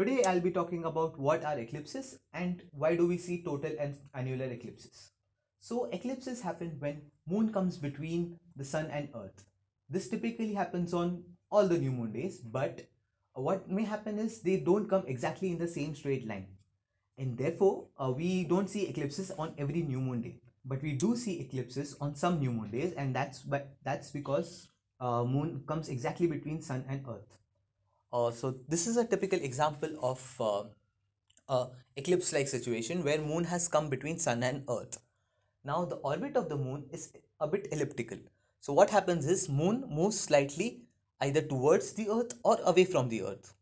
Today I'll be talking about what are eclipses and why do we see total and annular eclipses. So eclipses happen when moon comes between the sun and earth. This typically happens on all the new moon days but what may happen is they don't come exactly in the same straight line and therefore uh, we don't see eclipses on every new moon day but we do see eclipses on some new moon days and that's but that's because uh, moon comes exactly between sun and earth uh, so this is a typical example of uh, a eclipse-like situation where moon has come between sun and earth. Now the orbit of the moon is a bit elliptical. So what happens is moon moves slightly either towards the earth or away from the earth.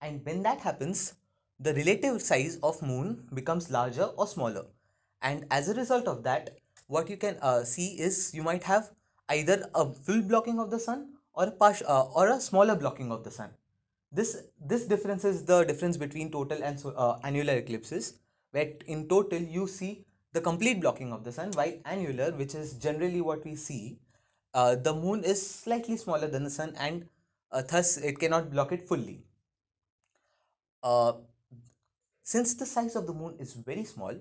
And when that happens, the relative size of moon becomes larger or smaller. And as a result of that, what you can uh, see is you might have either a full blocking of the sun or a partial uh, or a smaller blocking of the sun this, this difference is the difference between total and so, uh, annular eclipses where in total you see the complete blocking of the sun while annular which is generally what we see uh, the moon is slightly smaller than the sun and uh, thus it cannot block it fully. Uh, since the size of the moon is very small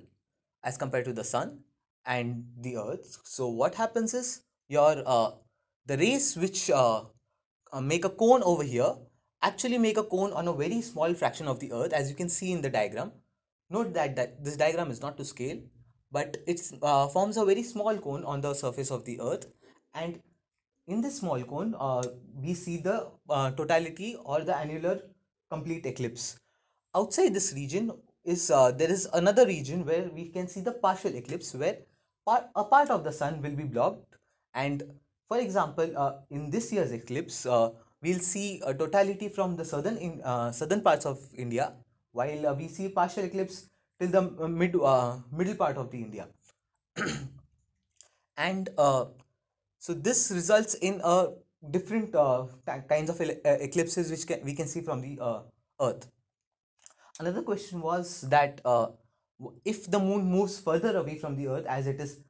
as compared to the sun and the earth, so what happens is your uh, the rays which uh, uh, make a cone over here actually make a cone on a very small fraction of the earth as you can see in the diagram. Note that, that this diagram is not to scale but it uh, forms a very small cone on the surface of the earth and in this small cone uh, we see the uh, totality or the annular complete eclipse. Outside this region is uh, there is another region where we can see the partial eclipse where part a part of the sun will be blocked and for example uh, in this year's eclipse uh, we'll see a totality from the southern in, uh, southern parts of India, while uh, we see partial eclipse till the uh, mid uh, middle part of the India, and uh, so this results in a different kinds of eclipses which can, we can see from the Earth. Another question was that if the moon moves further away from the Earth as it is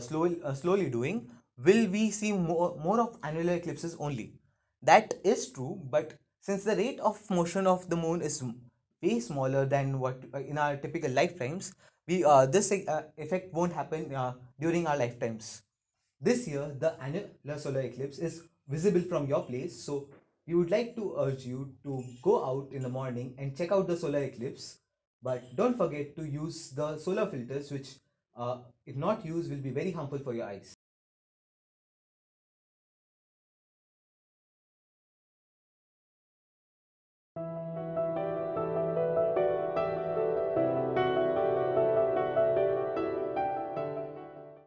slowly slowly doing, will we see more, more of annular eclipses only? That is true, but since the rate of motion of the moon is way smaller than what uh, in our typical lifetimes, we uh, this uh, effect won't happen uh, during our lifetimes. This year, the annular solar eclipse is visible from your place, so we would like to urge you to go out in the morning and check out the solar eclipse. But don't forget to use the solar filters, which, uh, if not used, will be very harmful for your eyes.